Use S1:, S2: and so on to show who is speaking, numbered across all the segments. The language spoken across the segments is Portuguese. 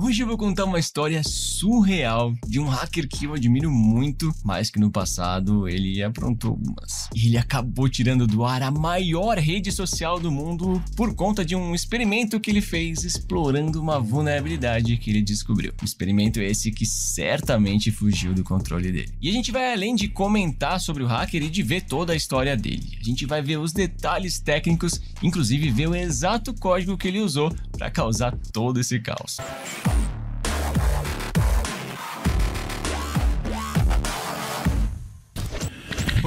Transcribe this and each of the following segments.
S1: Hoje eu vou contar uma história surreal de um hacker que eu admiro muito, mas que no passado ele aprontou algumas. Ele acabou tirando do ar a maior rede social do mundo por conta de um experimento que ele fez explorando uma vulnerabilidade que ele descobriu. Um experimento esse que certamente fugiu do controle dele. E a gente vai além de comentar sobre o hacker e de ver toda a história dele. A gente vai ver os detalhes técnicos, inclusive ver o exato código que ele usou para causar todo esse caos.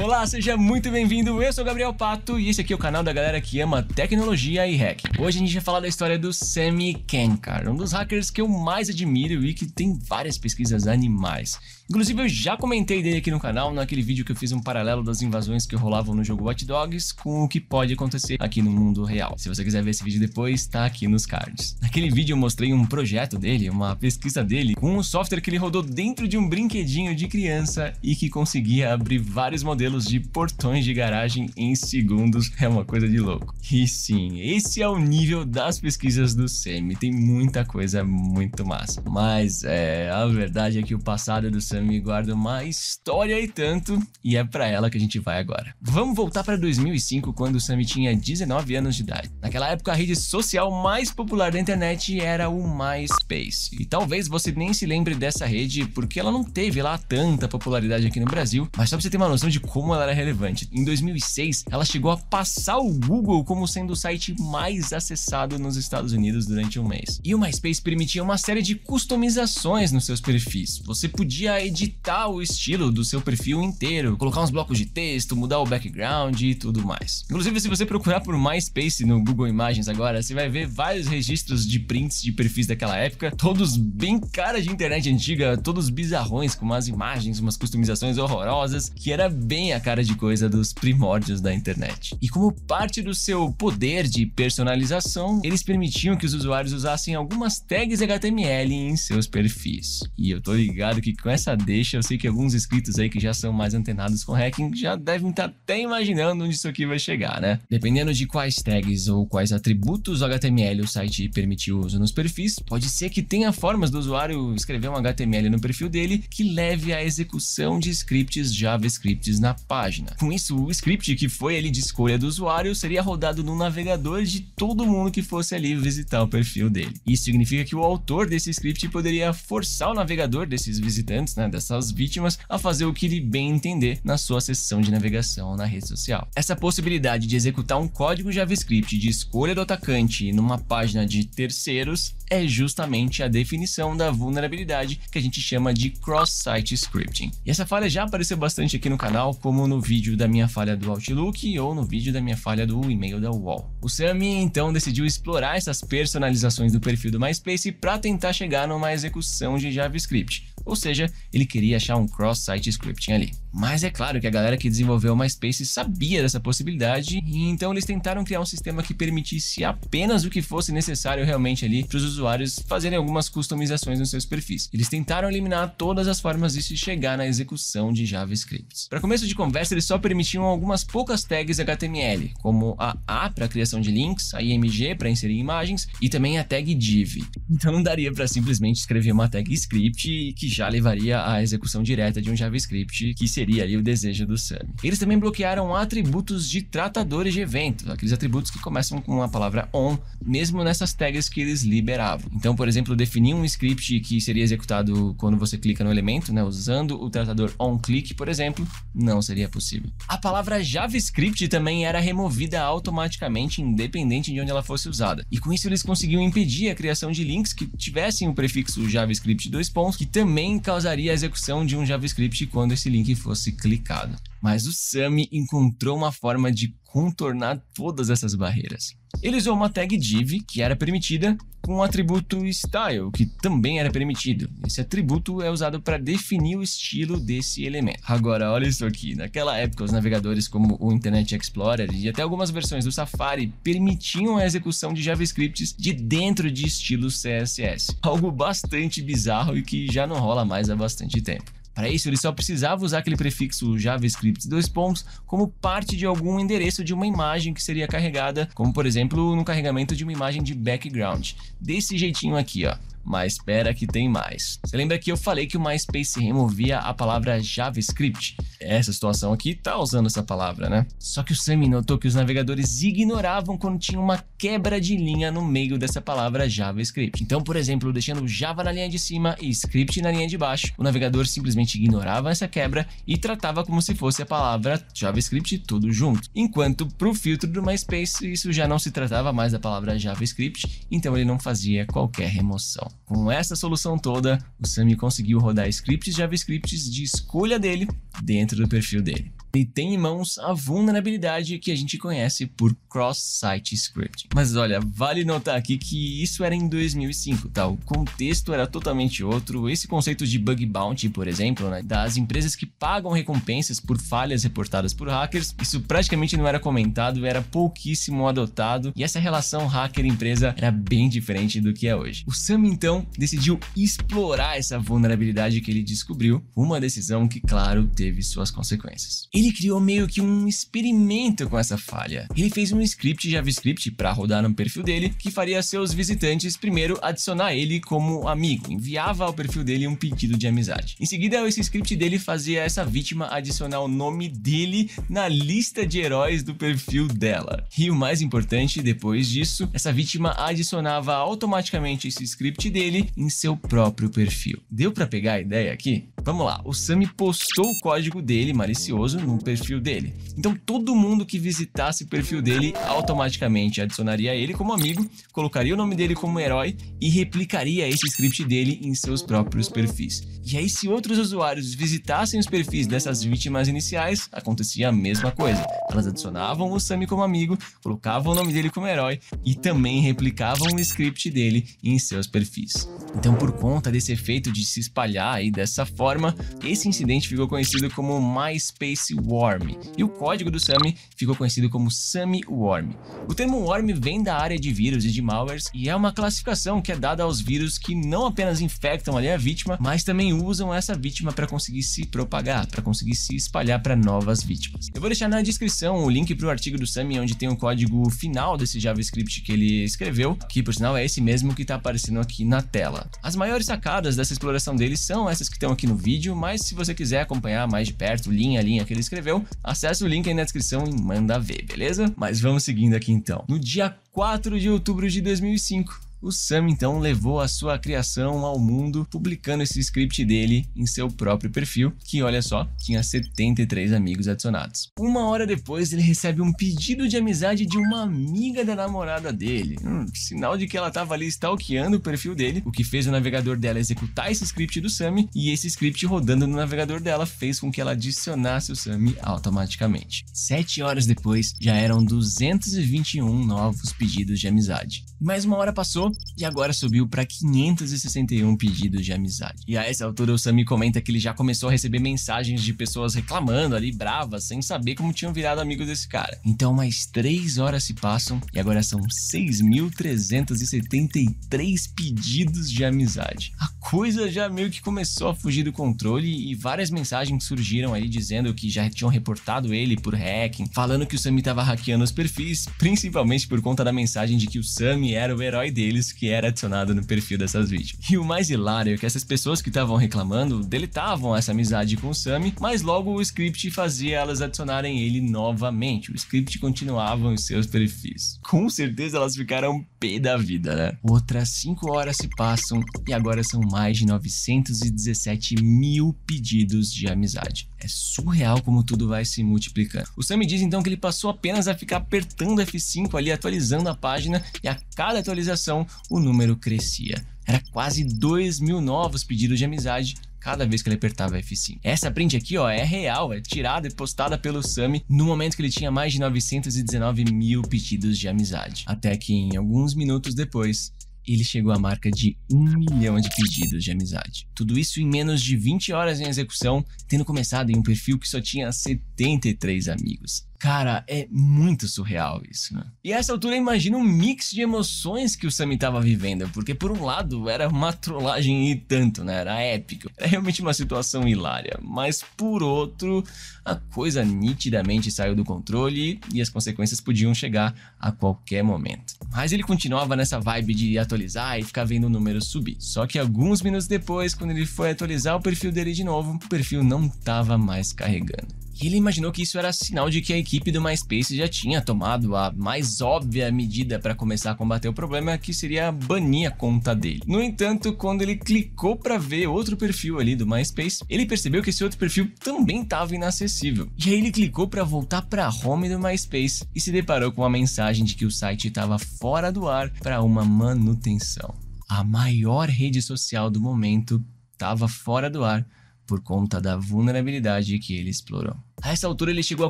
S1: Olá, seja muito bem-vindo. Eu sou Gabriel Pato e esse aqui é o canal da galera que ama tecnologia e hack. Hoje a gente vai falar da história do Sammy Ken, cara, um dos hackers que eu mais admiro e que tem várias pesquisas animais. Inclusive, eu já comentei dele aqui no canal, naquele vídeo que eu fiz um paralelo das invasões que rolavam no jogo Watch Dogs com o que pode acontecer aqui no mundo real. Se você quiser ver esse vídeo depois, tá aqui nos cards. Naquele vídeo eu mostrei um projeto dele, uma pesquisa dele, com um software que ele rodou dentro de um brinquedinho de criança e que conseguia abrir vários modelos de portões de garagem em segundos. É uma coisa de louco. E sim, esse é o nível das pesquisas do SEMI. Tem muita coisa muito massa. Mas é, a verdade é que o passado do SEMI me guarda uma história e tanto, e é para ela que a gente vai agora. Vamos voltar para 2005, quando o Sammy tinha 19 anos de idade. Naquela época, a rede social mais popular da internet era o MySpace. E talvez você nem se lembre dessa rede, porque ela não teve lá tanta popularidade aqui no Brasil, mas só pra você ter uma noção de como ela era relevante. Em 2006, ela chegou a passar o Google como sendo o site mais acessado nos Estados Unidos durante um mês. E o MySpace permitia uma série de customizações nos seus perfis. Você podia editar o estilo do seu perfil inteiro, colocar uns blocos de texto, mudar o background e tudo mais. Inclusive, se você procurar por MySpace no Google Imagens agora, você vai ver vários registros de prints de perfis daquela época, todos bem cara de internet antiga, todos bizarrões, com umas imagens, umas customizações horrorosas, que era bem a cara de coisa dos primórdios da internet. E como parte do seu poder de personalização, eles permitiam que os usuários usassem algumas tags HTML em seus perfis. E eu tô ligado que com essa essa deixa. Eu sei que alguns inscritos aí que já são mais antenados com hacking já devem estar tá até imaginando onde isso aqui vai chegar, né? Dependendo de quais tags ou quais atributos HTML o site permitiu uso nos perfis, pode ser que tenha formas do usuário escrever um HTML no perfil dele que leve à execução de scripts JavaScripts na página. Com isso, o script que foi ali de escolha do usuário seria rodado no navegador de todo mundo que fosse ali visitar o perfil dele. Isso significa que o autor desse script poderia forçar o navegador desses visitantes, né? né, dessas vítimas a fazer o que lhe bem entender na sua sessão de navegação na rede social. Essa possibilidade de executar um código JavaScript de escolha do atacante numa página de terceiros é justamente a definição da vulnerabilidade que a gente chama de cross-site scripting. E essa falha já apareceu bastante aqui no canal, como no vídeo da minha falha do Outlook ou no vídeo da minha falha do e-mail da Wall. O Sammy então decidiu explorar essas personalizações do perfil do MySpace para tentar chegar numa execução de JavaScript. Ou seja, ele queria achar um cross-site scripting ali. Mas é claro que a galera que desenvolveu o MySpace sabia dessa possibilidade, e então eles tentaram criar um sistema que permitisse apenas o que fosse necessário realmente ali para os usuários fazerem algumas customizações nos seus perfis. Eles tentaram eliminar todas as formas de se chegar na execução de JavaScript. Para começo de conversa, eles só permitiam algumas poucas tags HTML, como a A para criação de links, a IMG para inserir imagens e também a tag div. Então não daria para simplesmente escrever uma tag script que já levaria à execução direta de um JavaScript, que seria ali o desejo do Sun. Eles também bloquearam atributos de tratadores de eventos, aqueles atributos que começam com a palavra on, mesmo nessas tags que eles liberavam. Então, por exemplo, definir um script que seria executado quando você clica no elemento, né, usando o tratador onClick, por exemplo, não seria possível. A palavra JavaScript também era removida automaticamente, independente de onde ela fosse usada. E com isso eles conseguiam impedir a criação de links que tivessem o prefixo JavaScript dois pontos, que também também causaria a execução de um JavaScript quando esse link fosse clicado mas o Sami encontrou uma forma de contornar todas essas barreiras. Ele usou uma tag div, que era permitida, com o atributo style, que também era permitido. Esse atributo é usado para definir o estilo desse elemento. Agora, olha isso aqui. Naquela época, os navegadores como o Internet Explorer e até algumas versões do Safari permitiam a execução de JavaScripts de dentro de estilos CSS. Algo bastante bizarro e que já não rola mais há bastante tempo. Para isso, ele só precisava usar aquele prefixo JavaScript dois pontos como parte de algum endereço de uma imagem que seria carregada, como por exemplo no carregamento de uma imagem de background. Desse jeitinho aqui, ó. Mas espera que tem mais. Você lembra que eu falei que o MySpace removia a palavra JavaScript? Essa situação aqui tá usando essa palavra, né? Só que o Sammy notou que os navegadores ignoravam quando tinha uma quebra de linha no meio dessa palavra JavaScript. Então, por exemplo, deixando Java na linha de cima e script na linha de baixo, o navegador simplesmente ignorava essa quebra e tratava como se fosse a palavra JavaScript tudo junto. Enquanto para o filtro do MySpace isso já não se tratava mais da palavra JavaScript, então ele não fazia qualquer remoção. Com essa solução toda, o Sami conseguiu rodar scripts JavaScript de escolha dele dentro do perfil dele e tem em mãos a vulnerabilidade que a gente conhece por cross-site scripting. Mas olha, vale notar aqui que isso era em 2005, tá? O contexto era totalmente outro. Esse conceito de bug bounty, por exemplo, né, das empresas que pagam recompensas por falhas reportadas por hackers, isso praticamente não era comentado, era pouquíssimo adotado e essa relação hacker-empresa era bem diferente do que é hoje. O Sam então decidiu explorar essa vulnerabilidade que ele descobriu, uma decisão que, claro, teve suas consequências ele criou meio que um experimento com essa falha. Ele fez um script JavaScript para rodar no perfil dele que faria seus visitantes primeiro adicionar ele como amigo, enviava ao perfil dele um pedido de amizade. Em seguida, esse script dele fazia essa vítima adicionar o nome dele na lista de heróis do perfil dela. E o mais importante, depois disso, essa vítima adicionava automaticamente esse script dele em seu próprio perfil. Deu para pegar a ideia aqui? Vamos lá, o Sam postou o código dele malicioso no perfil dele. Então todo mundo que visitasse o perfil dele automaticamente adicionaria ele como amigo, colocaria o nome dele como herói e replicaria esse script dele em seus próprios perfis. E aí se outros usuários visitassem os perfis dessas vítimas iniciais, acontecia a mesma coisa. Elas adicionavam o Sami como amigo, colocavam o nome dele como herói e também replicavam o script dele em seus perfis. Então por conta desse efeito de se espalhar aí dessa forma, esse incidente ficou conhecido como MySpace Worm, e o código do SAMI ficou conhecido como SAMI Worm. O termo Worm vem da área de vírus e de malwares e é uma classificação que é dada aos vírus que não apenas infectam ali a vítima, mas também usam essa vítima para conseguir se propagar, para conseguir se espalhar para novas vítimas. Eu vou deixar na descrição o link para o artigo do SAMI, onde tem o código final desse JavaScript que ele escreveu, que por sinal é esse mesmo que está aparecendo aqui na tela. As maiores sacadas dessa exploração dele são essas que estão aqui no vídeo, mas se você quiser acompanhar mais de perto, linha a linha, aqueles inscreveu, acesse o link aí na descrição e manda ver, beleza? Mas vamos seguindo aqui então. No dia 4 de outubro de 2005, o Sam então levou a sua criação ao mundo, publicando esse script dele em seu próprio perfil, que olha só, tinha 73 amigos adicionados. Uma hora depois, ele recebe um pedido de amizade de uma amiga da namorada dele, hum, sinal de que ela estava ali stalkeando o perfil dele, o que fez o navegador dela executar esse script do Sam, e esse script rodando no navegador dela fez com que ela adicionasse o Sam automaticamente. Sete horas depois, já eram 221 novos pedidos de amizade. Mais uma hora passou e agora subiu para 561 pedidos de amizade. E a essa altura o Sami comenta que ele já começou a receber mensagens de pessoas reclamando ali, bravas, sem saber como tinham virado amigos desse cara. Então mais 3 horas se passam e agora são 6.373 pedidos de amizade. A coisa já meio que começou a fugir do controle e várias mensagens surgiram aí dizendo que já tinham reportado ele por hacking, falando que o Sami estava hackeando os perfis, principalmente por conta da mensagem de que o Sami era o herói deles isso que era adicionado no perfil dessas vítimas. E o mais hilário é que essas pessoas que estavam reclamando deletavam essa amizade com o Sammy, mas logo o script fazia elas adicionarem ele novamente. O script continuava os seus perfis. Com certeza elas ficaram pé da vida, né? Outras 5 horas se passam e agora são mais de 917 mil pedidos de amizade. É surreal como tudo vai se multiplicando. O Sam diz então que ele passou apenas a ficar apertando F5 ali, atualizando a página, e a cada atualização o número crescia. Era quase 2 mil novos pedidos de amizade cada vez que ele apertava F5. Essa print aqui, ó, é real, é tirada e postada pelo Sami no momento que ele tinha mais de 919 mil pedidos de amizade. Até que, em alguns minutos depois, ele chegou à marca de 1 milhão de pedidos de amizade. Tudo isso em menos de 20 horas em execução, tendo começado em um perfil que só tinha 73 amigos. Cara, é muito surreal isso, né? E a essa altura eu imagino um mix de emoções que o Sam tava vivendo, porque por um lado era uma trollagem e tanto, né? Era épico, era realmente uma situação hilária, mas por outro, a coisa nitidamente saiu do controle e as consequências podiam chegar a qualquer momento. Mas ele continuava nessa vibe de atualizar e ficar vendo o número subir. Só que alguns minutos depois, quando ele foi atualizar o perfil dele de novo, o perfil não tava mais carregando. E ele imaginou que isso era sinal de que a equipe do MySpace já tinha tomado a mais óbvia medida para começar a combater o problema, é que seria banir a conta dele. No entanto, quando ele clicou para ver outro perfil ali do MySpace, ele percebeu que esse outro perfil também estava inacessível. E aí ele clicou para voltar para a home do MySpace e se deparou com a mensagem de que o site estava fora do ar para uma manutenção. A maior rede social do momento estava fora do ar por conta da vulnerabilidade que ele explorou. A essa altura ele chegou a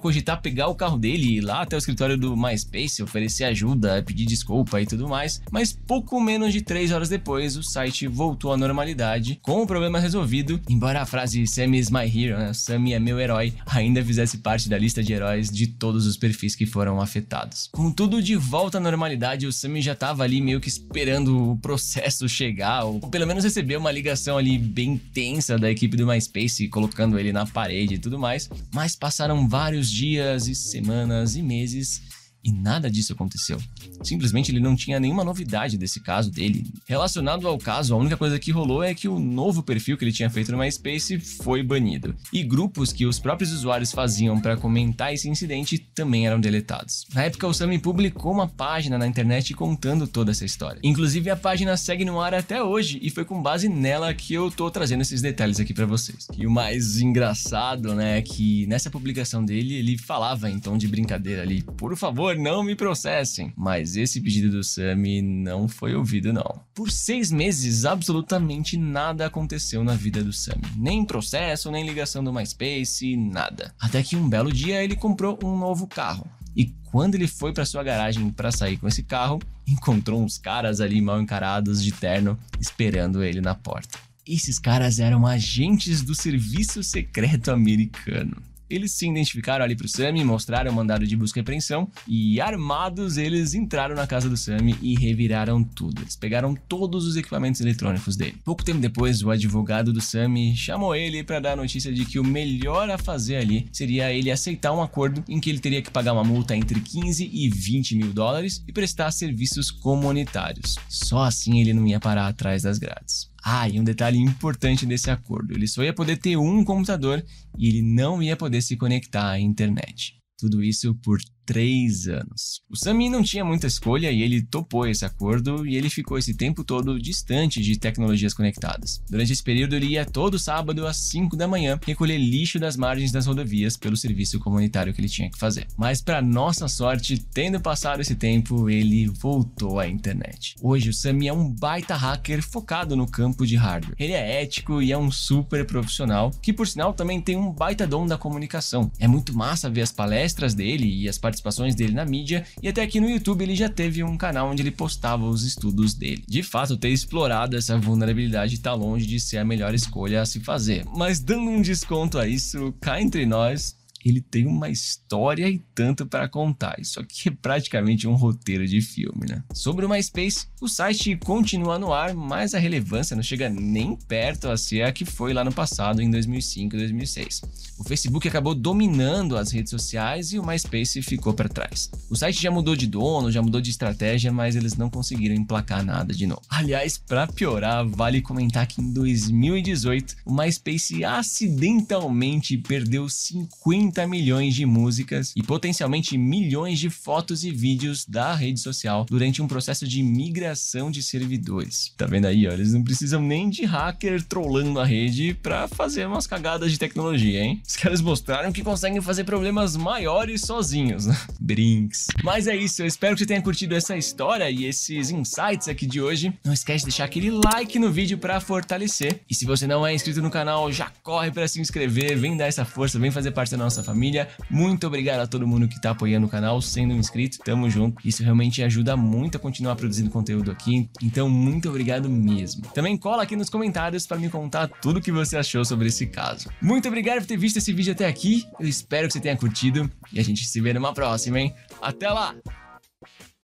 S1: cogitar pegar o carro dele e ir lá até o escritório do MySpace, oferecer ajuda, pedir desculpa e tudo mais, mas pouco menos de 3 horas depois o site voltou à normalidade, com o problema resolvido, embora a frase Sam is my hero, né? Sam é meu herói, ainda fizesse parte da lista de heróis de todos os perfis que foram afetados. Contudo, de volta à normalidade, o Sam já estava ali meio que esperando o processo chegar, ou pelo menos receber uma ligação ali bem tensa da equipe do MySpace, colocando ele na parede e tudo mais, mas Passaram vários dias e semanas e meses e nada disso aconteceu. Simplesmente ele não tinha nenhuma novidade desse caso dele. Relacionado ao caso, a única coisa que rolou é que o novo perfil que ele tinha feito no MySpace foi banido. E grupos que os próprios usuários faziam para comentar esse incidente também eram deletados. Na época, o Sammy publicou uma página na internet contando toda essa história. Inclusive, a página segue no ar até hoje e foi com base nela que eu tô trazendo esses detalhes aqui para vocês. E o mais engraçado, né, é que nessa publicação dele, ele falava em então, tom de brincadeira ali: por favor, favor, não me processem. Mas esse pedido do Sami não foi ouvido, não. Por seis meses, absolutamente nada aconteceu na vida do Sami. Nem processo, nem ligação do MySpace, nada. Até que um belo dia ele comprou um novo carro. E quando ele foi para sua garagem para sair com esse carro, encontrou uns caras ali mal encarados de terno esperando ele na porta. Esses caras eram agentes do serviço secreto americano. Eles se identificaram ali pro Sammy, mostraram o mandado de busca e apreensão e armados eles entraram na casa do Sammy e reviraram tudo. Eles pegaram todos os equipamentos eletrônicos dele. Pouco tempo depois, o advogado do Sammy chamou ele para dar a notícia de que o melhor a fazer ali seria ele aceitar um acordo em que ele teria que pagar uma multa entre 15 e 20 mil dólares e prestar serviços comunitários. Só assim ele não ia parar atrás das grades. Ah, e um detalhe importante desse acordo: ele só ia poder ter um computador e ele não ia poder se conectar à internet. Tudo isso por três anos. O Sami não tinha muita escolha e ele topou esse acordo e ele ficou esse tempo todo distante de tecnologias conectadas. Durante esse período, ele ia todo sábado às 5 da manhã recolher lixo das margens das rodovias pelo serviço comunitário que ele tinha que fazer. Mas, para nossa sorte, tendo passado esse tempo, ele voltou à internet. Hoje, o Sami é um baita hacker focado no campo de hardware. Ele é ético e é um super profissional, que por sinal também tem um baita dom da comunicação. É muito massa ver as palestras dele e as participações participações dele na mídia e até aqui no YouTube ele já teve um canal onde ele postava os estudos dele. De fato, ter explorado essa vulnerabilidade está longe de ser a melhor escolha a se fazer, mas dando um desconto a isso, cá entre nós, ele tem uma história e tanto para contar. Isso aqui é praticamente um roteiro de filme, né? Sobre o MySpace, o site continua no ar, mas a relevância não chega nem perto a ser a que foi lá no passado, em 2005 e 2006. O Facebook acabou dominando as redes sociais e o MySpace ficou para trás. O site já mudou de dono, já mudou de estratégia, mas eles não conseguiram emplacar nada de novo. Aliás, para piorar, vale comentar que em 2018 o MySpace acidentalmente perdeu 50 30 milhões de músicas e potencialmente milhões de fotos e vídeos da rede social durante um processo de migração de servidores. Tá vendo aí, ó? Eles não precisam nem de hacker trollando a rede para fazer umas cagadas de tecnologia, hein? Os caras mostraram que conseguem fazer problemas maiores sozinhos, né? Brinks. Mas é isso, eu espero que você tenha curtido essa história e esses insights aqui de hoje. Não esquece de deixar aquele like no vídeo para fortalecer. E se você não é inscrito no canal, já corre para se inscrever, vem dar essa força, vem fazer parte da nossa nossa família. Muito obrigado a todo mundo que tá apoiando o canal, sendo inscrito. Tamo junto. Isso realmente ajuda muito a continuar produzindo conteúdo aqui. Então, muito obrigado mesmo. Também cola aqui nos comentários para me contar tudo o que você achou sobre esse caso. Muito obrigado por ter visto esse vídeo até aqui. Eu espero que você tenha curtido e a gente se vê numa próxima, hein? Até lá!